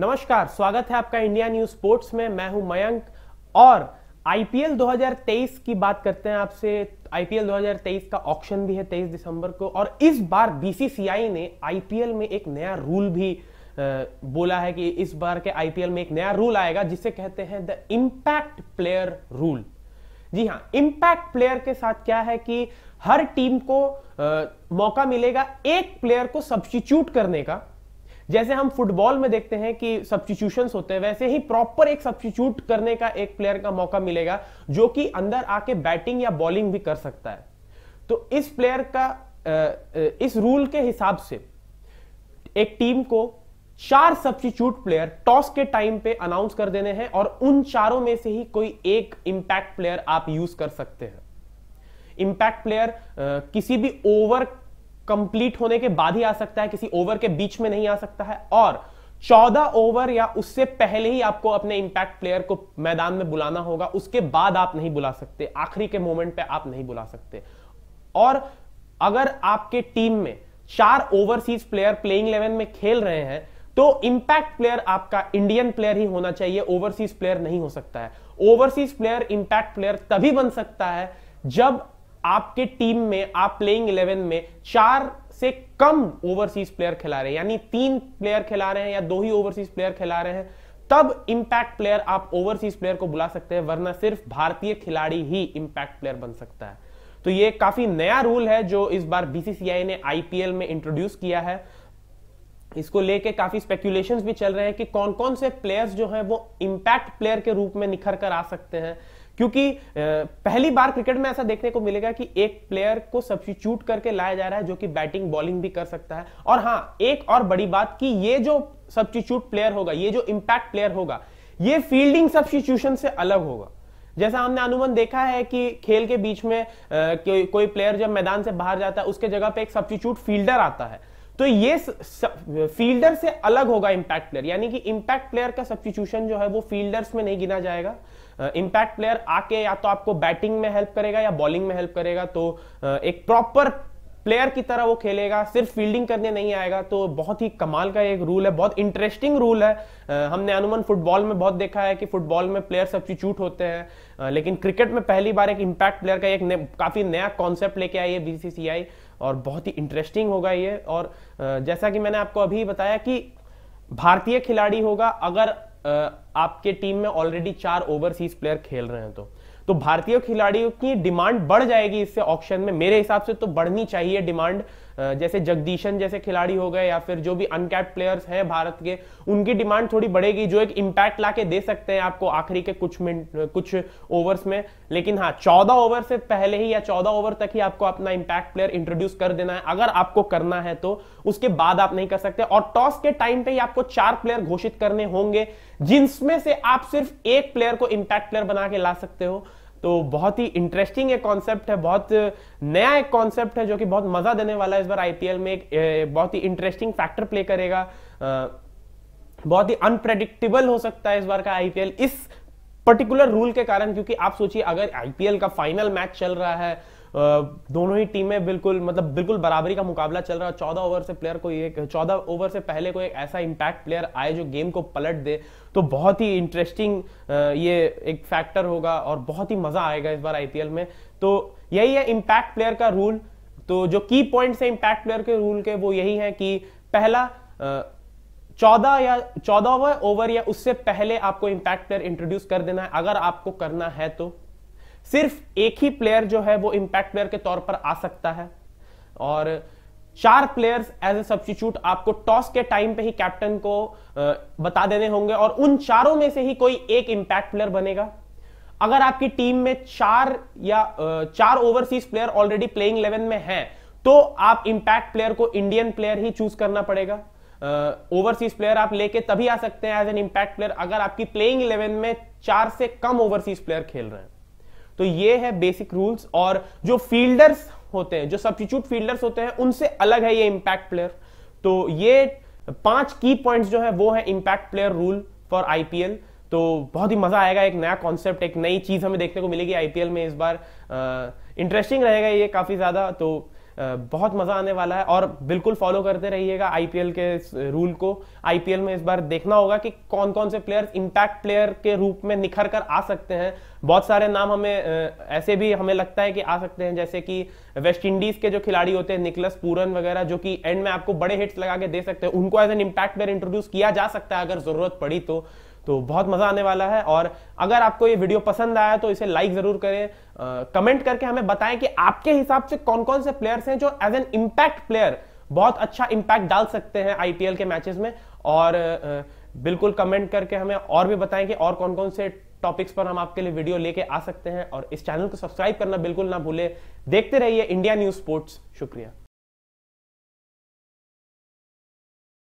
नमस्कार स्वागत है आपका इंडिया न्यूज स्पोर्ट्स में मैं हूं मयंक और आईपीएल 2023 की बात करते हैं आपसे आईपीएल 2023 का ऑक्शन भी है 23 दिसंबर को और इस बार बीसीसीआई ने आईपीएल में एक नया रूल भी बोला है कि इस बार के आईपीएल में एक नया रूल आएगा जिसे कहते हैं द इम्पैक्ट प्लेयर रूल जी हाँ इम्पैक्ट प्लेयर के साथ क्या है कि हर टीम को आ, मौका मिलेगा एक प्लेयर को सब्सटीट्यूट करने का जैसे हम फुटबॉल में देखते हैं कि सब्सटीट्यूशन होते हैं वैसे ही प्रॉपर एक सब्सटीट्यूट करने का एक प्लेयर का मौका मिलेगा जो कि अंदर आके बैटिंग या बॉलिंग भी कर सकता है तो इस प्लेयर का इस रूल के हिसाब से एक टीम को चार सब्सटीट्यूट प्लेयर टॉस के टाइम पे अनाउंस कर देने हैं और उन चारों में से ही कोई एक इंपैक्ट प्लेयर आप यूज कर सकते हैं इंपैक्ट प्लेयर किसी भी ओवर कंप्लीट होने के बाद ही आ सकता है किसी ओवर के बीच में नहीं आ सकता है और 14 ओवर या उससे पहले ही आपको अपने इंपैक्ट प्लेयर को मैदान में बुलाना होगा उसके बाद आप नहीं बुला सकते आखिरी के मोमेंट पे आप नहीं बुला सकते और अगर आपके टीम में चार ओवरसीज प्लेयर प्लेइंग इलेवन में खेल रहे हैं तो इंपैक्ट प्लेयर आपका इंडियन प्लेयर ही होना चाहिए ओवरसीज प्लेयर नहीं हो सकता है ओवरसीज प्लेयर इंपैक्ट प्लेयर तभी बन सकता है जब आपके टीम में आप प्लेइंग इलेवन में चार से कम ओवरसीज प्लेयर खिला रहे हैं यानी तीन प्लेयर खिला रहे हैं या दो ही ओवरसीज प्लेयर खिला रहे हैं तब इंपैक्ट प्लेयर आप ओवरसीज प्लेयर को बुला सकते हैं वरना सिर्फ भारतीय खिलाड़ी ही इंपैक्ट प्लेयर बन सकता है तो ये काफी नया रूल है जो इस बार बीसीसीआई ने आईपीएल में इंट्रोड्यूस किया है इसको लेके काफी स्पेकुलेशंस भी चल रहे हैं कि कौन कौन से प्लेयर्स जो हैं वो इंपैक्ट प्लेयर के रूप में निखर कर आ सकते हैं क्योंकि पहली बार क्रिकेट में ऐसा देखने को मिलेगा कि एक प्लेयर को सब्सिट्यूट करके लाया जा रहा है जो कि बैटिंग बॉलिंग भी कर सकता है और हाँ एक और बड़ी बात कि ये जो सब्सिट्यूट प्लेयर होगा ये जो इंपैक्ट प्लेयर होगा ये फील्डिंग सब्सिट्यूशन से अलग होगा जैसा हमने अनुमन देखा है कि खेल के बीच में आ, कोई प्लेयर जब मैदान से बाहर जाता है उसके जगह पे एक सब्सिट्यूट फील्डर आता है तो ये फील्डर से अलग होगा इंपैक्ट प्लेयर यानी कि इंपैक्ट प्लेयर का सब्सटीट्यूशन जो है वो फील्डर्स में नहीं गिना जाएगा इंपैक्ट प्लेयर आके या तो आपको बैटिंग में हेल्प करेगा या बॉलिंग में हेल्प करेगा तो एक प्रॉपर प्लेयर की तरह वो खेलेगा सिर्फ फील्डिंग करने नहीं आएगा तो बहुत ही कमाल का एक रूल है बहुत इंटरेस्टिंग रूल है हमने अनुमन फुटबॉल में बहुत देखा है कि फुटबॉल में प्लेयर सब्सिट्यूट होते हैं लेकिन क्रिकेट में पहली बार एक इम्पैक्ट प्लेयर का एक काफी नया कॉन्सेप्ट लेके आई है बीसीसीआई और बहुत ही इंटरेस्टिंग होगा ये और जैसा कि मैंने आपको अभी बताया कि भारतीय खिलाड़ी होगा अगर आपके टीम में ऑलरेडी चार ओवरसीज प्लेयर खेल रहे हैं तो तो भारतीय खिलाड़ियों की डिमांड बढ़ जाएगी इससे ऑप्शन में मेरे हिसाब से तो बढ़नी चाहिए डिमांड जैसे जगदीशन जैसे खिलाड़ी हो गए या फिर जो भी अनकैप प्लेयर्स हैं भारत के उनकी डिमांड थोड़ी बढ़ेगी जो एक इम्पैक्ट ला के दे सकते हैं आपको आखिरी के कुछ मिनट कुछ ओवर्स में लेकिन हाँ चौदह ओवर से पहले ही या चौदह ओवर तक ही आपको अपना इम्पैक्ट प्लेयर इंट्रोड्यूस कर देना है अगर आपको करना है तो उसके बाद आप नहीं कर सकते और टॉस के टाइम पे ही आपको चार प्लेयर घोषित करने होंगे जिनमें से आप सिर्फ एक प्लेयर को इंपैक्ट प्लेयर बना के ला सकते हो तो बहुत ही इंटरेस्टिंग एक कॉन्सेप्ट है बहुत नया एक कॉन्सेप्ट है जो कि बहुत मजा देने वाला है इस बार आईपीएल में एक बहुत ही इंटरेस्टिंग फैक्टर प्ले करेगा बहुत ही अनप्रेडिक्टेबल हो सकता है इस बार का आईपीएल इस पर्टिकुलर रूल के कारण क्योंकि आप सोचिए अगर आईपीएल का फाइनल मैच चल रहा है दोनों ही टीमें बिल्कुल मतलब बिल्कुल बराबरी का मुकाबला चल रहा है चौदह ओवर से प्लेयर को एक चौदह ओवर से पहले कोई एक ऐसा इंपैक्ट प्लेयर आए जो गेम को पलट दे तो बहुत ही इंटरेस्टिंग ये एक फैक्टर होगा और बहुत ही मजा आएगा इस बार आईपीएल में तो यही है इम्पैक्ट प्लेयर का रूल तो जो की पॉइंट है इम्पैक्ट प्लेयर के रूल के वो यही है कि पहला चौदह या चौदह ओवर या उससे पहले आपको इंपैक्ट प्लेयर इंट्रोड्यूस कर देना है अगर आपको करना है तो सिर्फ एक ही प्लेयर जो है वो इंपैक्ट प्लेयर के तौर पर आ सकता है और चार प्लेयर्स एज ए सब्सटीट्यूट आपको टॉस के टाइम पे ही कैप्टन को बता देने होंगे और उन चारों में से ही कोई एक इंपैक्ट प्लेयर बनेगा अगर आपकी टीम में चार या चार overseas player already playing eleven में हैं तो आप इंपैक्ट प्लेयर को इंडियन प्लेयर ही चूज करना पड़ेगा ओवरसीज प्लेयर आप लेके तभी आ सकते हैं एज एन इंपैक्ट प्लेयर अगर आपकी प्लेइंग इलेवन में चार से कम ओवरसीज प्लेयर खेल रहे हैं तो ये है बेसिक रूल्स और जो फील्डर्स होते हैं जो सब्सिट्यूट फील्डर्स होते हैं उनसे अलग है ये इंपैक्ट प्लेयर तो ये पांच की पॉइंट्स जो है वो है impact player rule for IPL तो बहुत ही मजा आएगा एक नया कॉन्सेप्ट एक नई चीज हमें देखने को मिलेगी आईपीएल में इस बार इंटरेस्टिंग रहेगा ये काफी ज्यादा तो बहुत मज़ा आने वाला है और बिल्कुल फॉलो करते रहिएगा आईपीएल के रूल को आईपीएल में इस बार देखना होगा कि कौन कौन से प्लेयर्स इंपैक्ट प्लेयर के रूप में निखर कर आ सकते हैं बहुत सारे नाम हमें ऐसे भी हमें लगता है कि आ सकते हैं जैसे कि वेस्ट इंडीज के जो खिलाड़ी होते हैं निकलस पूरन वगैरह जो कि एंड में आपको बड़े हिट्स लगा के दे सकते हैं उनको as an impact player introduce किया जा सकता है अगर जरूरत पड़ी तो तो बहुत मजा आने वाला है और अगर आपको ये वीडियो पसंद आया तो इसे लाइक जरूर करें कमेंट करके हमें बताएं कि आपके हिसाब से कौन कौन से प्लेयर्स हैं जो एज एन इंपैक्ट प्लेयर बहुत अच्छा इंपैक्ट डाल सकते हैं आईपीएल के मैचेस में और बिल्कुल कमेंट करके हमें और भी बताएं कि और कौन कौन से टॉपिक्स पर हम आपके लिए वीडियो लेके आ सकते हैं और इस चैनल को सब्सक्राइब करना बिल्कुल ना भूले देखते रहिए इंडिया न्यूज स्पोर्ट्स शुक्रिया